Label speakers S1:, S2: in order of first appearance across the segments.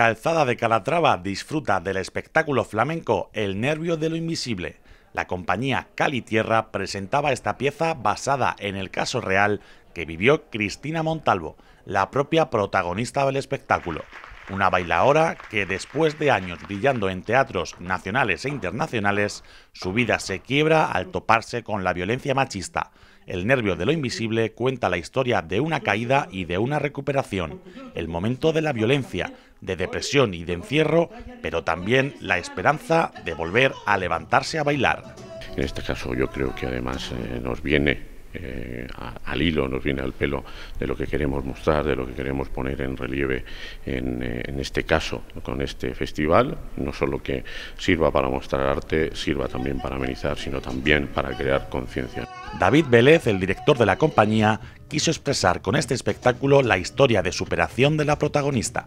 S1: Calzada de Calatrava disfruta del espectáculo flamenco El Nervio de lo Invisible. La compañía Cali Tierra presentaba esta pieza basada en el caso real que vivió Cristina Montalvo, la propia protagonista del espectáculo. Una bailaora que después de años brillando en teatros nacionales e internacionales, su vida se quiebra al toparse con la violencia machista. El nervio de lo invisible cuenta la historia de una caída y de una recuperación, el momento de la violencia, de depresión y de encierro, pero también la esperanza de volver a levantarse a bailar.
S2: En este caso yo creo que además eh, nos viene eh, al hilo, nos viene al pelo de lo que queremos mostrar, de lo que queremos poner en relieve eh, en, este caso, con este festival. No solo que sirva para mostrar arte, sirva
S1: también para amenizar, sino también para crear conciencia. David Vélez, el director de la compañía,
S3: quiso expresar con este espectáculo la historia de superación de la protagonista.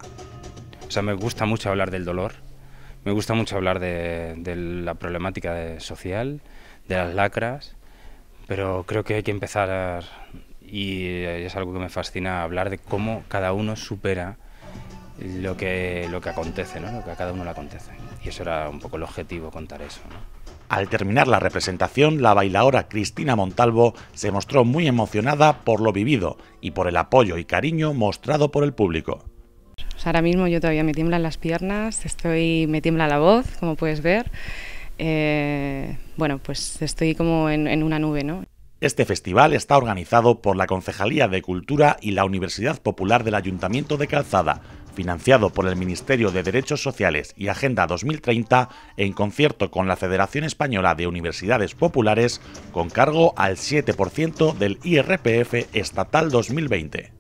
S3: O sea, me gusta mucho hablar del dolor, me gusta mucho hablar de, la problemática social, de las lacras pero creo que hay que empezar y eh, es algo que me fascina hablar de cómo cada uno supera lo que, lo que acontece, ¿no? lo que a cada uno le acontece. Y eso era un poco el objetivo, contar eso.
S1: Al terminar la representación, la bailadora Cristina Montalvo se mostró muy emocionada por lo vivido y por el apoyo y cariño mostrado por el público.
S4: Pues ahora mismo yo todavía me tiemblan las piernas, estoy, me tiembla la voz, como puedes ver. Eh, bueno, pues estoy como en, en una nube, ¿no?
S1: Este festival está organizado por la Concejalía de Cultura y la Universidad Popular del Ayuntamiento de Calzada, financiado por el Ministerio de Derechos Sociales y Agenda 2030, en concierto con la Federación Española de Universidades Populares, con cargo al 7% del IRPF estatal 2020.